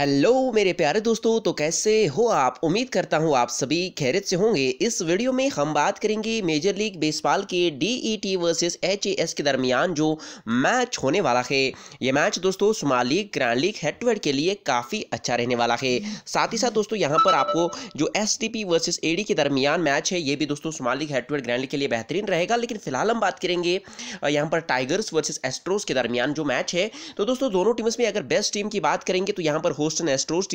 hello मेरे प्यारे दोस्तों तो कैसे हो आप उम्मीद करता हूँ आप सभी खैरियत से होंगे इस वीडियो में हम बात करेंगे मेजर लीग बेसबॉल के डीईटी वर्सेस एचएएस के दरमियान जो मैच होने वाला है ये मैच दोस्तों small league grand league head to head के लिए काफ़ी अच्छा रहने वाला है साथ ही साथ दोस्तों यहाँ पर आपको जो एस टी वर्सेस ए के दरमियान मैच है ये भी दोस्तों small league head to head grand league के लिए बेहतरीन रहेगा लेकिन फिलहाल हम बात करेंगे यहाँ पर टाइगर्स वर्सेज एस्ट्रोस के दरमियान जो मैच है तो दोस्तों दोनों टीम्स में अगर बेस्ट टीम की बात करेंगे तो यहाँ पर हो ह्यूस्टन एस्ट्रोस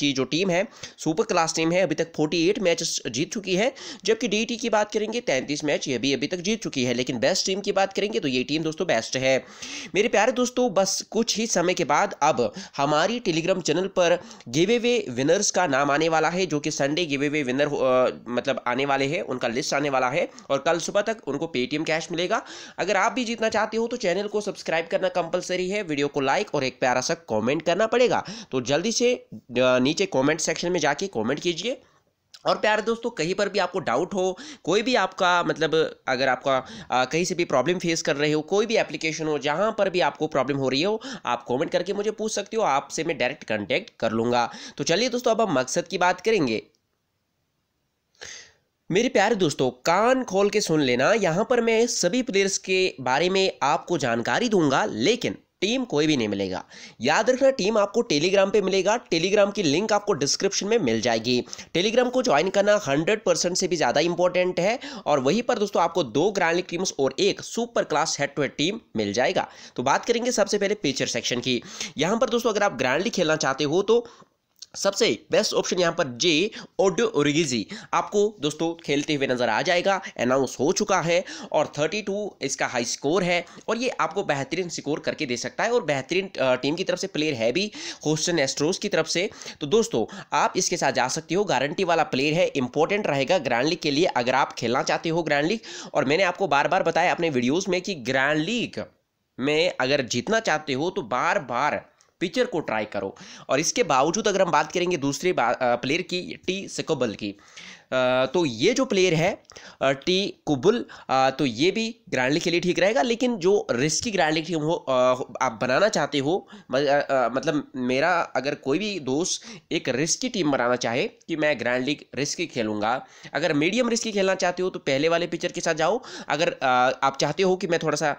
की जो टीम है सुपर क्लास टीम है अभी तक 48 मैच जीत चुकी है जबकि डी की बात करेंगे 33 मैच ये भी अभी तक जीत चुकी है लेकिन बेस्ट टीम की बात करेंगे तो ये टीम दोस्तों बेस्ट है मेरे प्यारे दोस्तों बस कुछ ही समय के बाद अब हमारी टेलीग्राम चैनल पर गिवे वे विनर्स का नाम आने वाला है जो कि संडे गिवे वे विनर मतलब आने वाले हैं उनका लिस्ट आने वाला है और कल सुबह तक उनको पेटीएम कैश मिलेगा अगर आप भी जीतना चाहते हो तो चैनल को सब्सक्राइब करना कंपलसरी है वीडियो को लाइक और एक प्यारा सा कमेंट करना पड़ेगा तो जल्दी से नीचे कमेंट सेक्शन में जाके कमेंट कीजिए और प्यारे दोस्तों कहीं पर भी आपको डाउट हो कोई भी आपका मतलब अगर आपका आ, कहीं से भी प्रॉब्लम फेस कर रहे हो कोई भी एप्लीकेशन हो जहां पर भी आपको प्रॉब्लम हो रही हो आप कमेंट करके मुझे पूछ सकते हो आपसे मैं डायरेक्ट कांटेक्ट कर लूँगा तो चलिए दोस्तों अब हम मकसद की बात करेंगे मेरे प्यारे दोस्तों कान खोल के सुन लेना यहाँ पर मैं सभी प्लेयर्स के बारे में आपको जानकारी दूंगा लेकिन टीम कोई भी नहीं मिलेगा याद रखना टीम आपको टेलीग्राम पे मिलेगा टेलीग्राम की लिंक आपको डिस्क्रिप्शन में मिल जाएगी टेलीग्राम को ज्वाइन करना हंड्रेड परसेंट से भी ज़्यादा इंपॉर्टेंट है और वहीं पर दोस्तों आपको दो ग्रैंड लीग टीम्स और एक super class head to head team मिल जाएगा तो बात करेंगे सबसे पहले पिचर सेक्शन की यहाँ पर दोस्तों अगर आप ग्रैंड लीग खेलना चाहते हो तो सबसे बेस्ट ऑप्शन यहाँ पर जे ओडो ओरिगिजी आपको दोस्तों खेलते हुए नज़र आ जाएगा अनाउंस हो चुका है और 32 इसका हाई स्कोर है और ये आपको बेहतरीन स्कोर करके दे सकता है और बेहतरीन टीम की तरफ से प्लेयर है भी होस्टन एस्ट्रोस की तरफ से तो दोस्तों आप इसके साथ जा सकते हो गारंटी वाला प्लेयर है इंपॉर्टेंट रहेगा ग्रैंड लीग के लिए अगर आप खेलना चाहते हो ग्रैंड लीग और मैंने आपको बार बार बताया अपने वीडियोज़ में कि ग्रैंड लीग में अगर जीतना चाहते हो तो बार बार पिचर को ट्राई करो और इसके बावजूद अगर हम बात करेंगे दूसरे प्लेयर की टी सिकोबल की तो ये जो प्लेयर है टी कुबुल तो ये भी ग्रैंड लीग के लिए ठीक रहेगा लेकिन जो रिस्की ग्रैंड लीग टीम हो आप बनाना चाहते हो मतलब मेरा अगर कोई भी दोस्त एक रिस्की टीम बनाना चाहे कि मैं ग्रैंड लीग रिस्की खेलूँगा अगर मीडियम रिस्की खेलना चाहते हो तो पहले वाले पिक्चर के साथ जाओ अगर आप चाहते हो कि मैं थोड़ा सा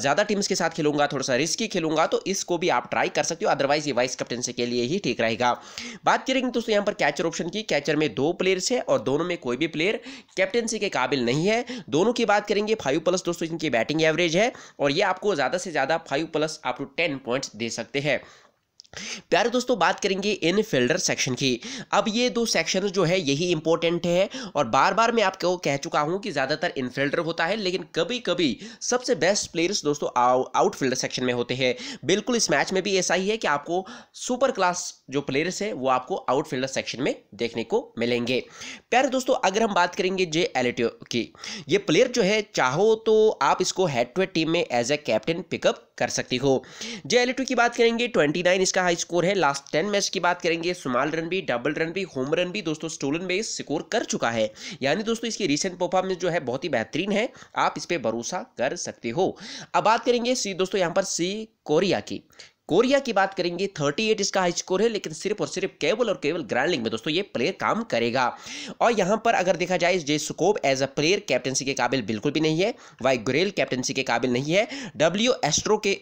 ज़्यादा टीम्स के साथ खेलूँगा थोड़ा सा रिस्की खेलूँगा तो इसको भी आप ट्राई कर सकते हो अदरवाइज ये वाइस कैप्टनसी के लिए ही ठीक रहेगा बात करेंगे दोस्तों यहाँ पर कैचर ऑप्शन की कैचर में दो प्लेयर्स है और दोनों में कोई भी प्लेयर कैप्टनसी के काबिल नहीं है दोनों की बात करेंगे फाइव प्लस दोस्तों इनकी बैटिंग एवरेज है और ये आपको ज़्यादा से ज़्यादा फाइव प्लस आप टू टेन पॉइंट्स दे सकते हैं प्यारे दोस्तों बात करेंगे इन फिल्डर सेक्शन की अब ये दो सेक्शन जो है यही इंपॉर्टेंट है और बार बार मैं आपको कह चुका हूं कि ज़्यादातर इन फिल्डर होता है लेकिन कभी कभी सबसे बेस्ट प्लेयर्स दोस्तों आउट सेक्शन में होते हैं बिल्कुल इस मैच में भी ऐसा ही है कि आपको सुपर क्लास जो प्लेयर्स है वो आपको आउट सेक्शन में देखने को मिलेंगे प्यारे दोस्तों अगर हम बात करेंगे जे एलिटियो की ये प्लेयर जो है चाहो तो आप इसको हेड टू हेड टीम में एज ए कैप्टन पिकअप कर सकती हो जे एलिटियो की बात करेंगे ट्वेंटी इसका इसका हाई स्कोर है लास्ट टेन मैच की बात करेंगे स्मॉल रन भी डबल रन भी होम रन भी दोस्तों स्टोलन बेस स्कोर कर चुका है यानी दोस्तों इसकी रिसेंट परफॉर्मेंस जो है बहुत ही बेहतरीन है आप इस पर भरोसा कर सकते हो अब बात करेंगे सी दोस्तों यहाँ पर सी कोरिया की कोरिया की बात करेंगे 38 इसका हाई स्कोर है लेकिन सिर्फ और सिर्फ केवल और केवल ग्रैंड लीग में दोस्तों ये प्लेयर काम करेगा और यहाँ पर अगर देखा जाए जे सुकोब एज अ प्लेयर कैप्टनसी के काबिल बिल्कुल भी नहीं है वाई गुरेल कैप्टनसी के काबिल नहीं है डब्ल्यू एस्ट्रो के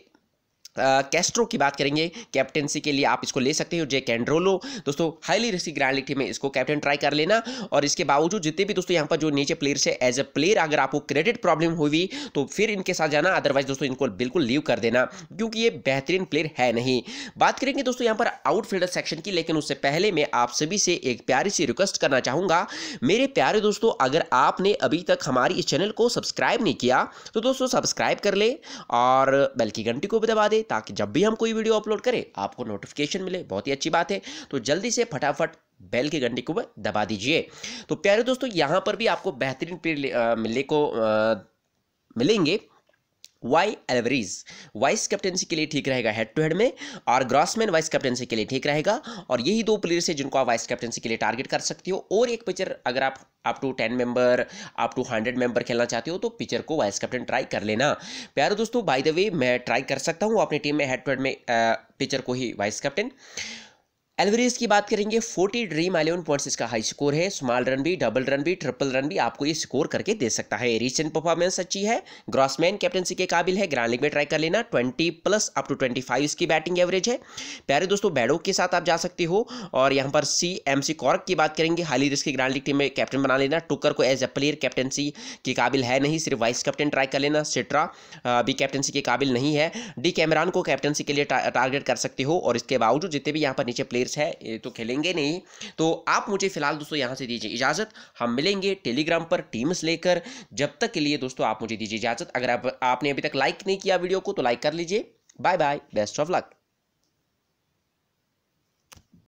कैस्ट्रो की बात करेंगे कैप्टेंसी के लिए आप इसको ले सकते हो जे कैंड्रोलो दोस्तों हाईली रिस्की ग्रैंड लीग में इसको कैप्टन ट्राई कर लेना और इसके बावजूद जितने भी दोस्तों यहाँ पर जो नीचे प्लेयर्स है एज अ प्लेयर अगर आपको क्रेडिट प्रॉब्लम हुई तो फिर इनके साथ जाना अदरवाइज दोस्तों इनको बिल्कुल लीव कर देना क्योंकि ये बेहतरीन प्लेयर है नहीं बात करेंगे दोस्तों यहाँ पर आउटफील्डर सेक्शन की लेकिन उससे पहले मैं आप सभी से एक प्यारी सी रिक्वेस्ट करना चाहूँगा मेरे प्यारे दोस्तों अगर आपने अभी तक हमारी इस चैनल को सब्सक्राइब नहीं किया तो दोस्तों सब्सक्राइब कर ले और बल्कि घंटी को भी दबा दे ताकि जब भी हम कोई वीडियो अपलोड करें आपको नोटिफिकेशन मिले बहुत ही अच्छी बात है तो जल्दी से फटाफट बेल के घंटे को दबा दीजिए तो प्यारे दोस्तों यहाँ पर भी आपको बेहतरीन मिलने को मिलेंगे वाई एलवरीज वाइस कैप्टनसी के लिए ठीक रहेगा हेड टू हेड में और ग्रॉसमैन वाइस कैप्टनसी के लिए ठीक रहेगा और यही दो प्लेयर्स है जिनको आप वाइस कैप्टनसी के लिए टारगेट कर सकते हो और एक पिचर अगर आप up to ten member up to hundred member खेलना चाहते हो तो पिचर को वाइस कैप्टन ट्राई कर लेना प्यारे दोस्तों बाय द वे मैं ट्राई कर सकता हूँ अपनी टीम में हेड टू हेड में पिचर को ही वाइस कैप्टन एलवरेज की बात करेंगे 40 ड्रीम एलेवन पॉइंट्स इसका हाई स्कोर है स्मॉल रन भी डबल रन भी ट्रिपल रन भी आपको ये स्कोर करके दे सकता है रिसेंट परफॉर्मेंस अच्छी है ग्रॉसमैन कैप्टनसी के काबिल है ग्रांड लीग में ट्राई कर लेना 20 प्लस अप टू 25 इसकी बैटिंग एवरेज है प्यारे दोस्तों बैडो के साथ आप जा सकते हो और यहाँ पर सी एम सी कॉर्क की बात करेंगे हाल ही इसकी ग्रांड लीग टीम में कैप्टन बना लेना टुकर को एज ए प्लेयर कैप्टनसी के काबिल है नहीं सिर्फ वाइस कैप्टन ट्राई कर लेना सिट्रा भी कैप्टनसी के काबिल नहीं है डी कैमरान को कैप्टनसी के लिए टारगेट कर सकते हो और इसके बावजूद जितने भी यहाँ पर नीचे प्लेयर प्लेयर्स है ये तो खेलेंगे नहीं तो आप मुझे फिलहाल दोस्तों यहाँ से दीजिए इजाज़त हम मिलेंगे टेलीग्राम पर टीम्स लेकर जब तक के लिए दोस्तों आप मुझे दीजिए इजाज़त अगर आप, आपने अभी तक लाइक नहीं किया वीडियो को तो लाइक कर लीजिए bye bye best of luck